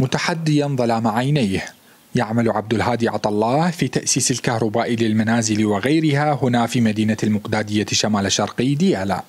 متحديا ظلام عينيه يعمل عبد الهادي عطا في تأسيس الكهرباء للمنازل وغيرها هنا في مدينة المقدادية شمال شرقي ديالا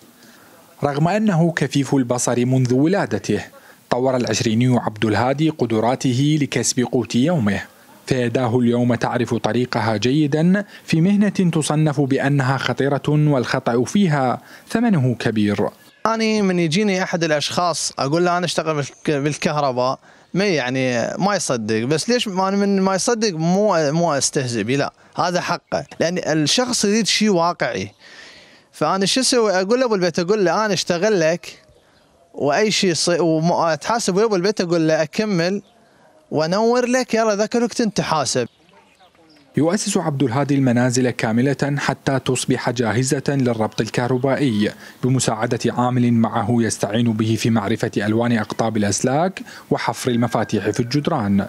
رغم أنه كفيف البصر منذ ولادته طور العشريني عبد الهادي قدراته لكسب قوت يومه فيداه اليوم تعرف طريقها جيدا في مهنة تصنف بأنها خطيرة والخطأ فيها ثمنه كبير أنا من يجيني أحد الأشخاص أقول له أنا أشتغل بالكهرباء ما يعني ما يصدق بس ليش ما من ما يصدق مو مو استهزئ لا هذا حقه لان الشخص يريد شيء واقعي فانا شو اسوي اقول له ابو البيت اقول له انا اشتغل لك واي شيء اتحاسب ويا ابو البيت اقول له اكمل وانور لك يلا ذاك الوقت انت حاسب يؤسس عبد الهادي المنازل كاملة حتى تصبح جاهزة للربط الكهربائي بمساعدة عامل معه يستعين به في معرفة ألوان أقطاب الأسلاك وحفر المفاتيح في الجدران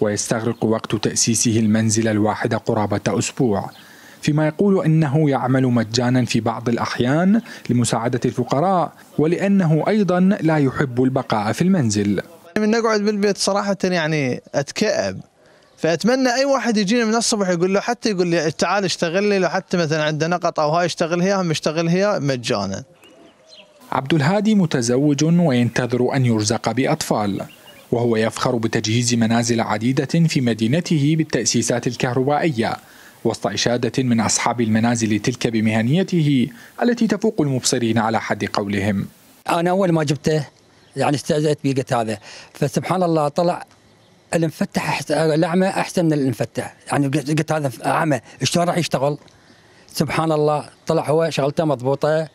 ويستغرق وقت تأسيسه المنزل الواحد قرابة أسبوع فيما يقول انه يعمل مجانا في بعض الاحيان لمساعده الفقراء ولانه ايضا لا يحب البقاء في المنزل. من يعني نقعد بالبيت صراحه يعني أتكأب فاتمنى اي واحد يجينا من الصبح يقول له حتى يقول لي تعال اشتغل لي لو حتى مثلا عنده نقط او هاي اشتغل هي هم اشتغل هي مجانا. عبد الهادي متزوج وينتظر ان يرزق باطفال. وهو يفخر بتجهيز منازل عديدة في مدينته بالتأسيسات الكهربائية وسط إشادة من أصحاب المنازل تلك بمهنيته التي تفوق المبصرين على حد قولهم أنا أول ما جبته يعني استأجرت بيه هذا فسبحان الله طلع المفتح أحسن الأعمى أحسن من المفتح يعني قلت هذا أعمى شلون راح يشتغل سبحان الله طلع هو شغلته مضبوطة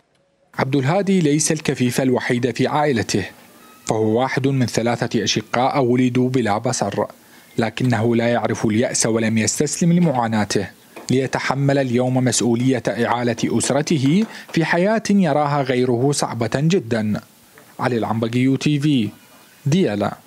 عبد الهادي ليس الكفيف الوحيد في عائلته فهو واحد من ثلاثة أشقاء ولدوا بلا بصر لكنه لا يعرف اليأس ولم يستسلم لمعاناته ليتحمل اليوم مسؤولية إعالة أسرته في حياة يراها غيره صعبة جدا علي العنبقي تي في ديالا